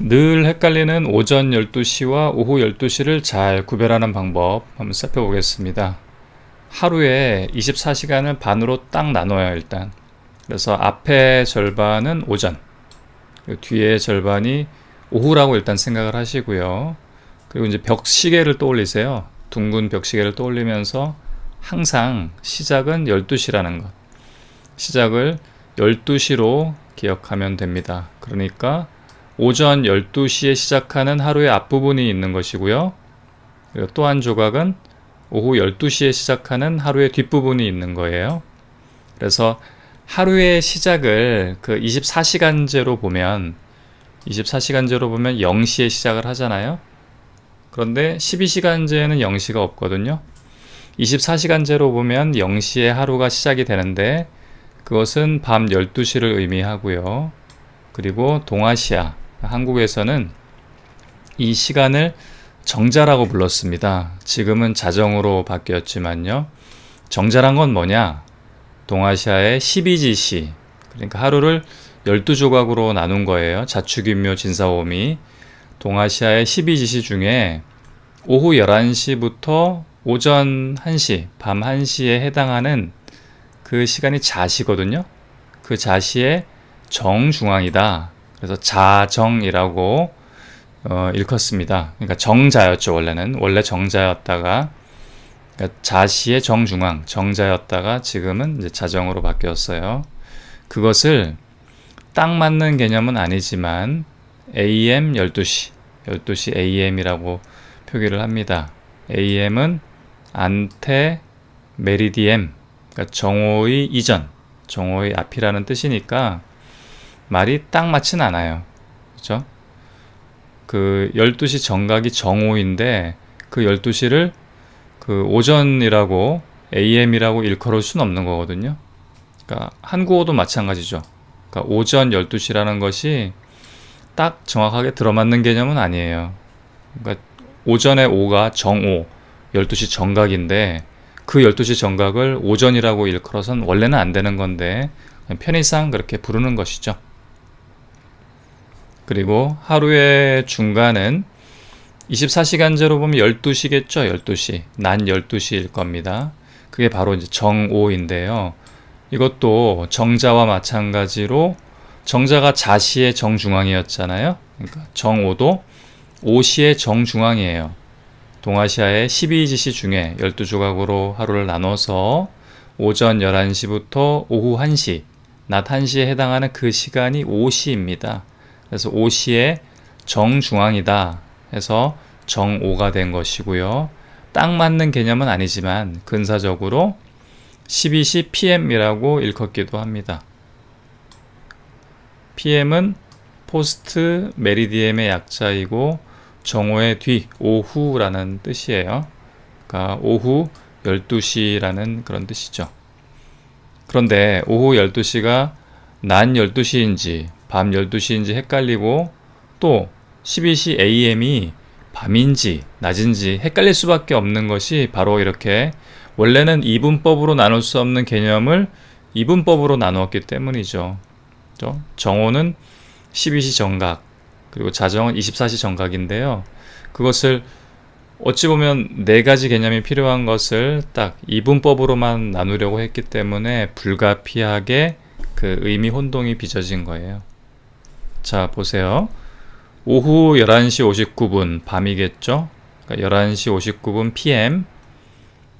늘 헷갈리는 오전 12시와 오후 12시를 잘 구별하는 방법 한번 살펴보겠습니다. 하루에 24시간을 반으로 딱 나눠요 일단 그래서 앞에 절반은 오전 뒤에 절반이 오후라고 일단 생각을 하시고요 그리고 이제 벽시계를 떠올리세요 둥근 벽시계를 떠올리면서 항상 시작은 12시라는 것 시작을 12시로 기억하면 됩니다 그러니까 오전 12시에 시작하는 하루의 앞부분이 있는 것이고요. 또 한 조각은 오후 12시에 시작하는 하루의 뒷부분이 있는 거예요. 그래서 하루의 시작을 그 24시간제로 보면 24시간제로 보면 0시에 시작을 하잖아요. 그런데 12시간제에는 0시가 없거든요. 24시간제로 보면 0시에 하루가 시작이 되는데 그것은 밤 12시를 의미하고요. 그리고 동아시아 한국에서는 이 시간을 정자라고 불렀습니다. 지금은 자정으로 바뀌었지만요. 정자란 건 뭐냐? 동아시아의 12지시. 그러니까 하루를 12조각으로 나눈 거예요. 자축인묘 진사오미. 동아시아의 12지시 중에 오후 11시부터 오전 1시, 밤 1시에 해당하는 그 시간이 자시거든요. 그 자시의 정중앙이다. 그래서 자정이라고 어, 일컫습니다. 그러니까 정자였죠 원래는 원래 정자였다가 그러니까 자시의 정중앙 정자였다가 지금은 이제 자정으로 바뀌었어요. 그것을 딱 맞는 개념은 아니지만 AM 12시 12시 AM이라고 표기를 합니다. AM은 안테 메리디엠 그러니까 정오의 이전 정오의 앞이라는 뜻이니까 말이 딱 맞진 않아요. 그렇죠? 그 12시 정각이 정오인데 그 12시를 그 오전이라고 AM이라고 일컬을 수 없는 거거든요. 그러니까 한국어도 마찬가지죠. 그러니까 오전 12시라는 것이 딱 정확하게 들어맞는 개념은 아니에요. 그러니까 오전에 오가 정오, 12시 정각인데 그 12시 정각을 오전이라고 일컬어선 원래는 안 되는 건데 편의상 그렇게 부르는 것이죠. 그리고 하루의 중간은 24시간제로 보면 12시겠죠? 12시. 난 12시일 겁니다. 그게 바로 이제 정오인데요. 이것도 정자와 마찬가지로 정자가 자시의 정중앙이었잖아요. 그러니까 정오도 오시의 정중앙이에요. 동아시아의 12지시 중에 12조각으로 하루를 나눠서 오전 11시부터 오후 1시, 낮 1시에 해당하는 그 시간이 오시입니다. 그래서 오시의 정중앙이다 해서 정오가 된 것이고요. 딱 맞는 개념은 아니지만 근사적으로 12시 PM이라고 읽었기도 합니다. PM은 포스트 메리디엠의 약자이고 정오의 뒤 오후라는 뜻이에요. 그러니까 오후 12시라는 그런 뜻이죠. 그런데 오후 12시가 낮 12시인지 밤 12시인지 헷갈리고 또 12시 AM이 밤인지 낮인지 헷갈릴 수밖에 없는 것이 바로 이렇게 원래는 이분법으로 나눌 수 없는 개념을 이분법으로 나누었기 때문이죠. 정오는 12시 정각 그리고 자정은 24시 정각인데요. 그것을 어찌 보면 네 가지 개념이 필요한 것을 딱 이분법으로만 나누려고 했기 때문에 불가피하게 그 의미 혼동이 빚어진 거예요. 자, 보세요. 오후 11시 59분, 밤이겠죠? 그러니까 11시 59분 PM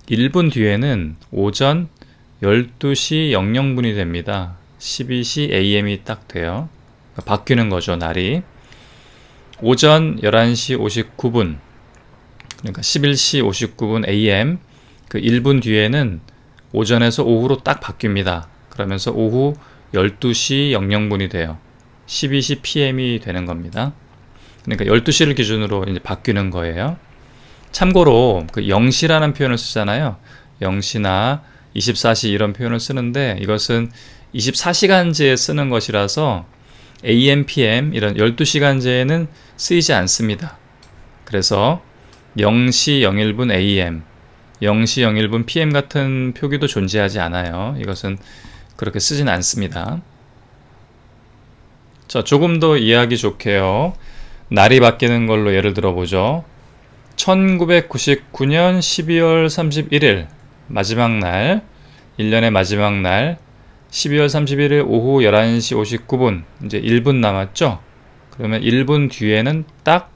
1분 뒤에는 오전 12시 00분이 됩니다. 12시 AM이 딱 돼요. 그러니까 바뀌는 거죠, 날이. 오전 11시 59분, 그러니까 11시 59분 AM 그 1분 뒤에는 오전에서 오후로 딱 바뀝니다. 그러면서 오후 12시 00분이 돼요. 12시 PM이 되는 겁니다. 그러니까 12시를 기준으로 이제 바뀌는 거예요. 참고로 그 0시라는 표현을 쓰잖아요. 0시나 24시 이런 표현을 쓰는데 이것은 24시간제에 쓰는 것이라서 AM, PM 이런 12시간제에는 쓰이지 않습니다. 그래서 0시 01분 AM, 0시 01분 PM 같은 표기도 존재하지 않아요. 이것은 그렇게 쓰진 않습니다. 자, 조금 더 이해하기 좋게요. 날이 바뀌는 걸로 예를 들어보죠. 1999년 12월 31일 마지막 날, 1년의 마지막 날 12월 31일 오후 11시 59분 이제 1분 남았죠? 그러면 1분 뒤에는 딱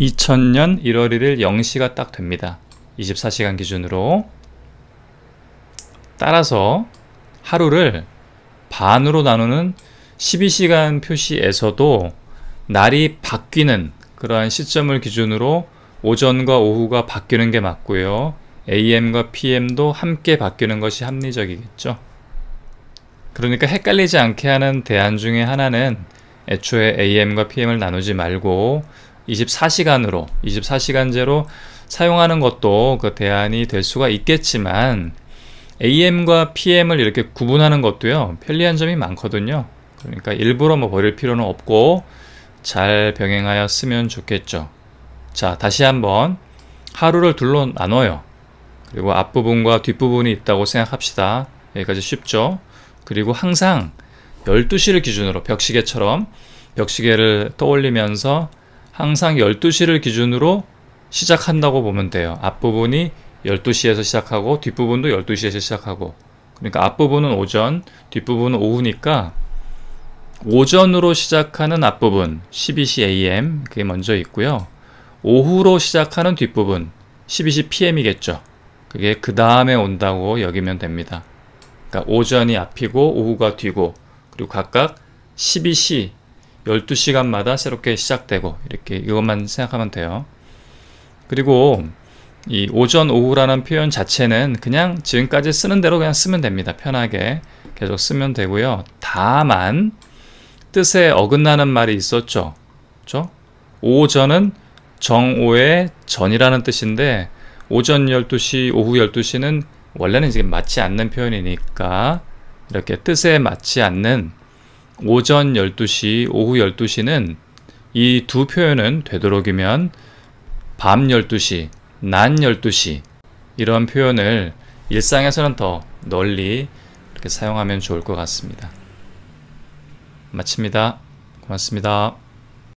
2000년 1월 1일 0시가 딱 됩니다. 24시간 기준으로 따라서 하루를 반으로 나누는 12시간 표시에서도 날이 바뀌는 그러한 시점을 기준으로 오전과 오후가 바뀌는 게 맞고요. AM과 PM도 함께 바뀌는 것이 합리적이겠죠. 그러니까 헷갈리지 않게 하는 대안 중에 하나는 애초에 AM과 PM을 나누지 말고 24시간으로 24시간제로 사용하는 것도 그 대안이 될 수가 있겠지만 AM과 PM을 이렇게 구분하는 것도요 편리한 점이 많거든요 그러니까 일부러 뭐 버릴 필요는 없고 잘 병행하여 쓰면 좋겠죠. 자, 다시 한번 하루를 둘로 나눠요. 그리고 앞부분과 뒷부분이 있다고 생각합시다. 여기까지 쉽죠? 그리고 항상 12시를 기준으로 벽시계처럼 벽시계를 떠올리면서 항상 12시를 기준으로 시작한다고 보면 돼요. 앞부분이 12시에서 시작하고 뒷부분도 12시에서 시작하고 그러니까 앞부분은 오전, 뒷부분은 오후니까 오전으로 시작하는 앞부분 12시 AM 그게 먼저 있고요. 오후로 시작하는 뒷부분 12시 PM이겠죠. 그게 그 다음에 온다고 여기면 됩니다. 그러니까 오전이 앞이고 오후가 뒤고 그리고 각각 12시 12시간마다 새롭게 시작되고 이렇게 이것만 생각하면 돼요. 그리고 이 오전 오후라는 표현 자체는 그냥 지금까지 쓰는 대로 그냥 쓰면 됩니다. 편하게 계속 쓰면 되고요. 다만 뜻에 어긋나는 말이 있었죠. 그죠 오전은 정오의 전이라는 뜻인데 오전 12시, 오후 12시는 원래는 이제 맞지 않는 표현이니까 이렇게 뜻에 맞지 않는 오전 12시, 오후 12시는 이 두 표현은 되도록이면 밤 12시, 낮 12시 이런 표현을 일상에서는 더 널리 이렇게 사용하면 좋을 것 같습니다. 마칩니다. 고맙습니다.